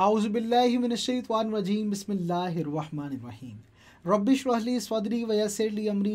आउज़बिल्लिमिनशवानरजीम सदरी वयसरली अमरी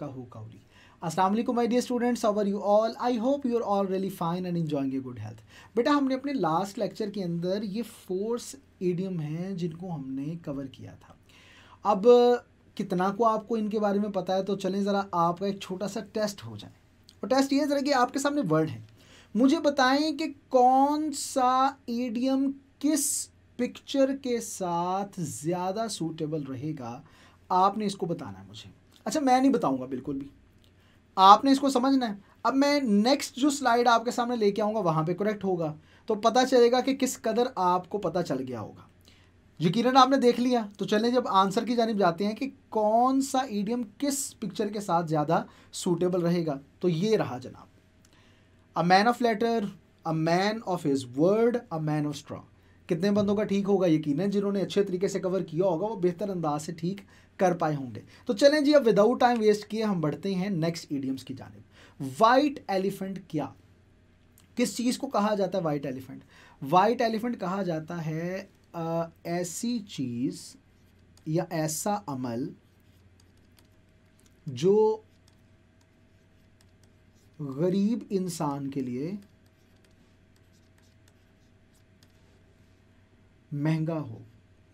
कौली असलम my dear students you all I hope you are all really fine and enjoying good health बेटा हमने अपने लास्ट लेक्चर के अंदर ये फोर्स एडियम हैं जिनको हमने कवर किया था अब कितना को आपको इनके बारे में पता है तो चलें ज़रा आपका एक छोटा सा टेस्ट हो जाए और टेस्ट ये ज़रा कि आपके सामने वर्ड हैं मुझे बताएं कि कौन सा ईडियम किस पिक्चर के साथ ज़्यादा सूटेबल रहेगा आपने इसको बताना है मुझे अच्छा मैं नहीं बताऊंगा बिल्कुल भी आपने इसको समझना है अब मैं नेक्स्ट जो स्लाइड आपके सामने लेके आऊँगा वहाँ पे करेक्ट होगा तो पता चलेगा कि किस कदर आपको पता चल गया होगा यकीन आपने देख लिया तो चलें जब आंसर की जानब जाते हैं कि कौन सा ईडियम किस पिक्चर के साथ ज़्यादा सूटेबल रहेगा तो ये रहा जनाब a man of letter a man of his word a man of straw कितने बंदों का ठीक होगा यकीन है जिन्होंने अच्छे तरीके से कवर किया होगा वो बेहतर अंदाज से ठीक कर पाए होंगे तो चलें जी अब विदाउट टाइम वेस्ट किए हम बढ़ते हैं नेक्स्ट ईडियम्स की जानब वाइट एलिफेंट क्या किस चीज़ को कहा जाता है वाइट एलिफेंट वाइट एलिफेंट कहा जाता है आ, ऐसी चीज़ या ऐसा अमल जो गरीब इंसान के लिए महंगा हो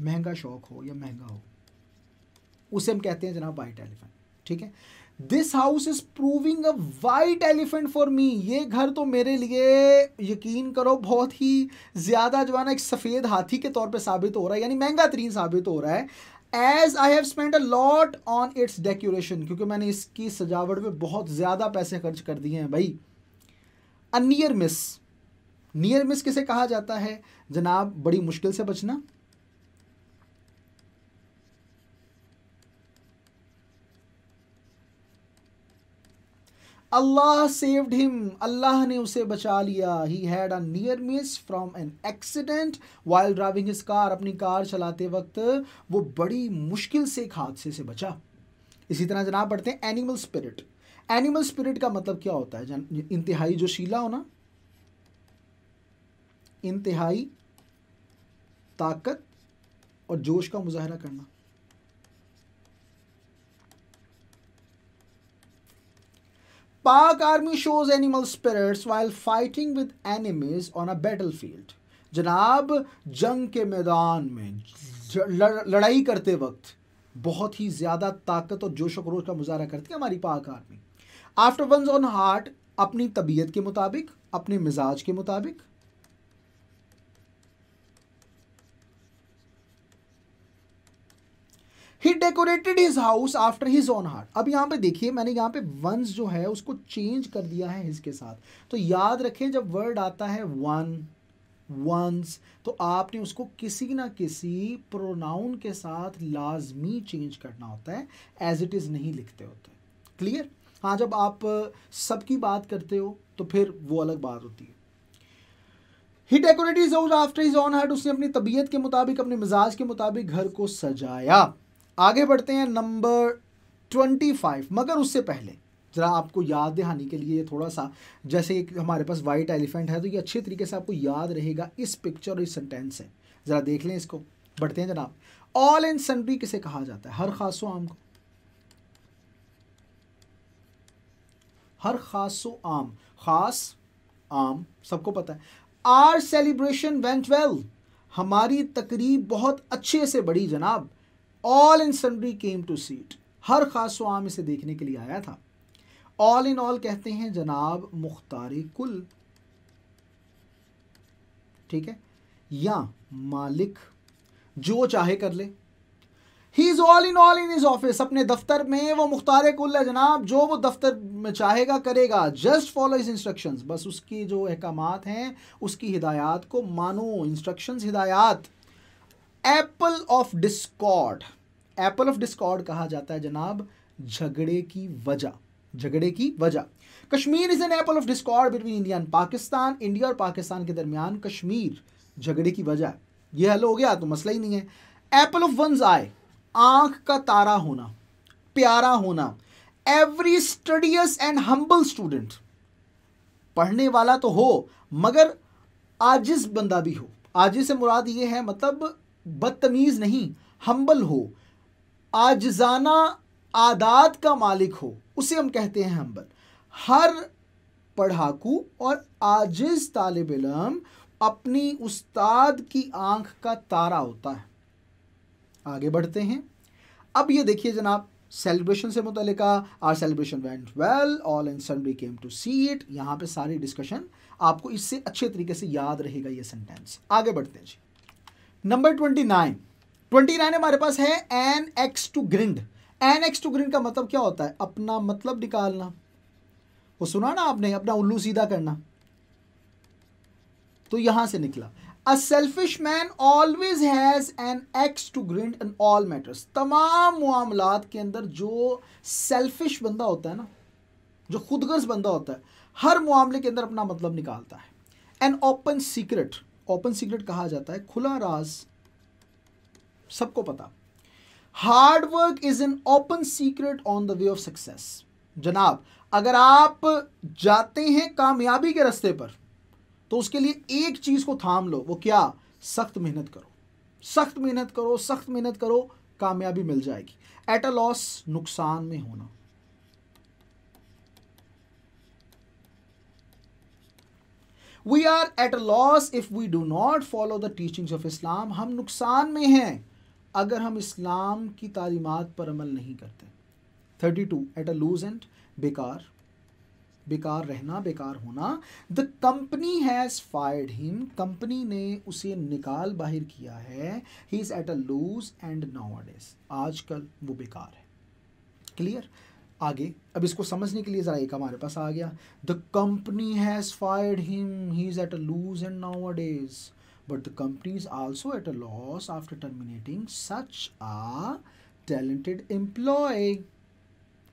महंगा शौक हो या महंगा हो उसे हम कहते हैं जनाब वाइट एलिफेंट ठीक है this house is proving a white elephant for me ये घर तो मेरे लिए यकीन करो बहुत ही ज़्यादा जो है ना एक सफ़ेद हाथी के तौर पे साबित हो रहा है यानी महंगा तरीन साबित हो रहा है as I have spend a lot on its decoration क्योंकि मैंने इसकी सजावट में बहुत ज़्यादा पैसे खर्च कर दिए हैं भाई a near miss near miss किसे कहा जाता है जनाब बड़ी मुश्किल से बचना अल्लाह सेव्ड हिम अल्लाह ने उसे बचा लिया he had a near miss from an accident while driving his car अपनी कार चलाते वक्त वो बड़ी मुश्किल से एक हादसे से बचा इसी तरह जनाब पढ़ते हैं एनिमल स्पिरिट एनिमल स्पिरिट का मतलब क्या होता है इंतहाई जोशीला होना इंतहाई ताकत और जोश का मुजाहरा करना Pak army shows animal spirits while fighting with enemies on a battle field जनाब जंग के मैदान में लड़ाई करते वक्त बहुत ही ज़्यादा ताकत और जोश खरोश का मुजाहरा करती है हमारी Pak army after one own heart अपनी तबीयत के मुताबिक अपने मिजाज के मुताबिक ही decorated his house after his own heart अब यहाँ पे देखिए मैंने यहाँ पे वंस जो है उसको चेंज कर दिया है इसके साथ तो याद रखें जब वर्ड आता है वन वंस तो आपने उसको किसी ना किसी प्रोनाउन के साथ लाजमी चेंज करना होता है एज इट इज़ नहीं लिखते होते क्लियर हाँ जब आप सबकी बात करते हो तो फिर वो अलग बात होती है he decorate house after his own heart उसने अपनी तबीयत के मुताबिक अपने मिजाज के मुताबिक घर को सजाया आगे बढ़ते हैं नंबर ट्वेंटी फाइव मगर उससे पहले ज़रा आपको याद दहानी के लिए थोड़ा सा जैसे एक हमारे पास वाइट एलिफेंट है तो ये अच्छे तरीके से आपको याद रहेगा इस पिक्चर और इस सेंटेंस से ज़रा देख लें इसको बढ़ते हैं जनाब ऑल एंड सनरी किसे कहा जाता है हर खासो आम को हर खासो आम खास आम सबको पता है आर सेलिब्रेशन वेंट वेल हमारी तकरीब बहुत अच्छे से बड़ी जनाब all and sundry came to see it हर खास आम इसे देखने के लिए आया था ऑल इन ऑल कहते हैं जनाब मुख्तारी कुल ठीक है या मालिक जो चाहे कर ले he is all in all in his office अपने दफ्तर में वो मुख्तार कुल है जनाब जो वो दफ्तर में चाहेगा करेगा जस्ट फॉलो इज इंस्ट्रक्शंस बस उसकी जो अहकाम हैं उसकी हिदायत को मानो इंस्ट्रक्शंस हिदायत apple of discord apple of discord कहा जाता है जनाब झगड़े की वजह झगड़े की वजह Kashmir is an apple of discord between India and Pakistan India और पाकिस्तान के दरमियान कश्मीर झगड़े की वजह यह हल हो गया तो मसला ही नहीं है एप्पल ऑफ वंस आए आंख का तारा होना प्यारा होना every studious and humble student पढ़ने वाला तो हो मगर आजिज बंदा भी हो आजिज से मुराद ये है मतलब बदतमीज़ नहीं हम्बल हो आजाना आदात का मालिक हो उसे हम कहते हैं हम्बल हर पढ़ाकू और आजिज तालब इलम अपनी उस्ताद की आंख का तारा होता है आगे बढ़ते हैं अब ये देखिए जनाब सेलिब्रेशन से मुतलका our celebration went well all and son came to see it यहाँ पे सारी डिस्कशन आपको इससे अच्छे तरीके से याद रहेगा ये सेंटेंस आगे बढ़ते हैं जी number twenty nine twenty nine हमारे पास है an axe to grind an axe to grind का मतलब क्या होता है अपना मतलब निकालना वो सुना ना आपने अपना उल्लू सीधा करना तो यहां से निकला a selfish man always has an axe to grind in all matters तमाम मामलात के अंदर जो सेल्फिश बंदा होता है ना जो खुदगर्ज बंदा होता है हर मामले के अंदर अपना मतलब निकालता है an open secret open secret कहा जाता है खुला राज सबको पता hard work is an open secret on the way of success जनाब अगर आप जाते हैं कामयाबी के रस्ते पर तो उसके लिए एक चीज़ को थाम लो वो क्या सख्त मेहनत करो सख्त मेहनत करो सख्त मेहनत करो कामयाबी मिल जाएगी एट अ लॉस नुकसान में होना we are at a loss if we do not follow the teachings of Islam हम नुकसान में हैं अगर हम इस्लाम की तालीमत पर अमल नहीं करते thirty two at a loose end बेकार बेकार रहना बेकार होना the company has fired him company ने उसे निकाल बाहर किया है he is at a loose end nowadays आज कल वो बेकार है क्लियर आगे अब इसको समझने के लिए ज़रा एक हमारे पास आ गया the company has fired him he is at a loose end nowadays but the company is also at a loss after terminating such a talented employee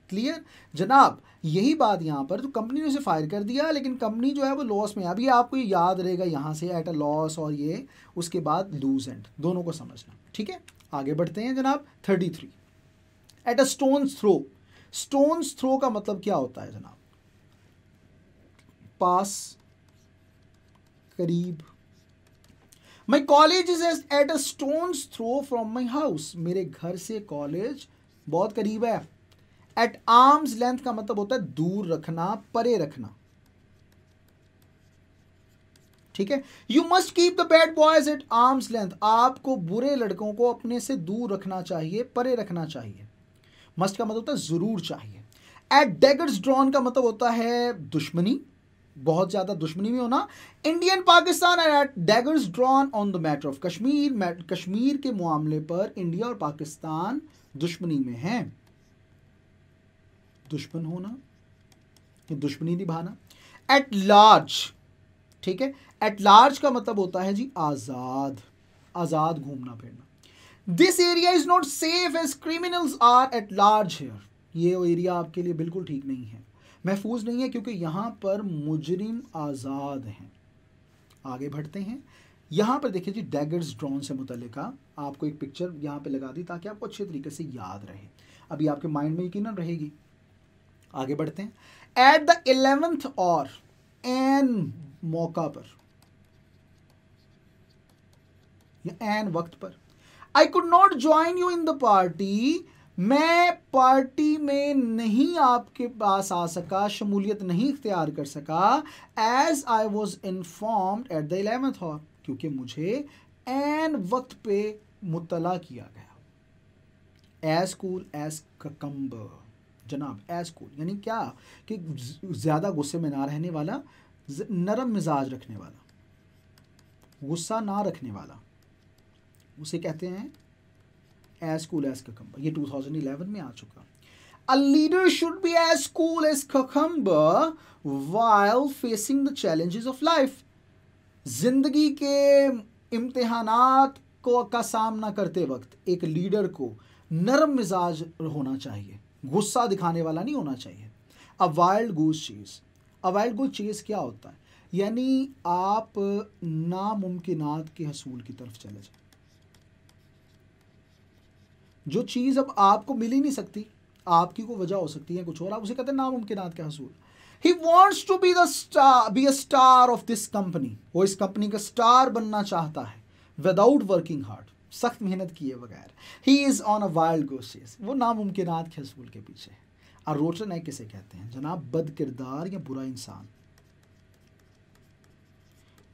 clear जनाब यही बात यहाँ पर तो कंपनी ने उसे फायर कर दिया लेकिन कंपनी जो है वो लॉस में अभी आपको ये याद रहेगा यहाँ से एट अ लॉस और ये उसके बाद लूज एंड दोनों को समझना ठीक है आगे बढ़ते हैं जनाब thirty three at a stone throw stone throw का मतलब क्या होता है जनाब पास करीब my college is at a stone's throw from my house मेरे घर से कॉलेज बहुत करीब है एट आर्म्स लेंथ का मतलब होता है दूर रखना परे रखना ठीक है you must keep the bad boys at arm's length आपको बुरे लड़कों को अपने से दूर रखना चाहिए परे रखना चाहिए मस्ट का मतलब होता है जरूर चाहिए एट डेगर्स ड्रॉन का मतलब होता है दुश्मनी बहुत ज़्यादा दुश्मनी में होना Indian Pakistan at daggers drawn on the matter of Kashmir Kashmir के मामले पर इंडिया और पाकिस्तान दुश्मनी में हैं दुश्मन होना दुश्मनी निभाना एट लार्ज ठीक है एट लार्ज का मतलब होता है जी आज़ाद आज़ाद घूमना फिरना this area is not safe as criminals are at large here ये एरिया आपके लिए बिल्कुल ठीक नहीं है महफूज नहीं है क्योंकि यहाँ पर मुजरिम आज़ाद हैं आगे बढ़ते हैं यहाँ पर देखिए जी डैगर्स ड्रोन से मुतलक आपको एक पिक्चर यहाँ पे लगा दी ताकि आपको अच्छे तरीके से याद रहे अभी आपके माइंड में यकीन रहेगी आगे बढ़ते हैं एट द एलेवेंथ और एन मौका पर या एन वक्त पर I could not join you in the party मैं पार्टी में नहीं आपके पास आ सका शमूलियत नहीं इख्तियार कर सका as I was informed at the eleventh hour क्योंकि मुझे एन वक्त पे मुतला किया गया एज कूल एज ककम्ब जनाब एज कूल यानी क्या कि ज़्यादा गुस्से में ना रहने वाला नरम मिजाज रखने वाला गुस्सा ना रखने वाला उसे कहते हैं एज कूल एज ककम्बर ये 2011 में आ चुका A leader should be as cool as cucumber while facing the challenges of life. जिंदगी के इम्तहानात को का सामना करते वक्त एक लीडर को नरम मिजाज होना चाहिए गुस्सा दिखाने वाला नहीं होना चाहिए अ वाइल्ड गूज चीज़ अ वाइल्ड गूज चीज़ क्या होता है यानी आप नामुमकिन के हसूल की तरफ चले जाए जो चीज़ अब आपको मिल ही नहीं सकती आपकी को वजह हो सकती है कुछ और आप उसे कहते हैं नामुमकिन के हसूल ही wants to be the a star of this company वो इस कंपनी का स्टार बनना चाहता है विदाउट वर्किंग हार्ड सख्त मेहनत किए बगैर ही is on a wild goose chase वो नामुमकिन के हसूल के पीछे है और रोचन है किसे कहते हैं जनाब बद किरदार या बुरा इंसान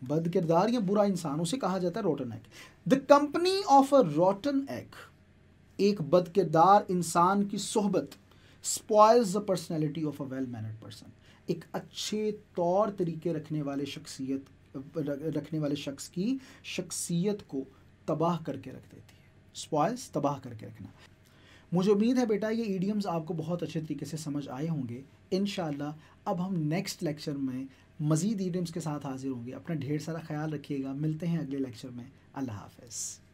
बद किरदार या बुरा इंसान उसे कहा जाता है rotten egg the company of a rotten egg एक बदकिरदार इंसान की सोहबत spoils the personality of a well mannered person एक अच्छे तौर तरीके रखने वाले शख्सियत रखने वाले शख्स की शख्सियत को तबाह करके रख देती है स्पॉयल्स तबाह करके रखना मुझे उम्मीद है बेटा ये ईडियम्स आपको बहुत अच्छे तरीके से समझ आए होंगे इन अब हम नेक्स्ट लेक्चर में मज़ीद ईडियम्स के साथ हाजिर होंगे अपना ढेर सारा ख्याल रखिएगा मिलते हैं अगले लेक्चर में अल्लाह हाफिज़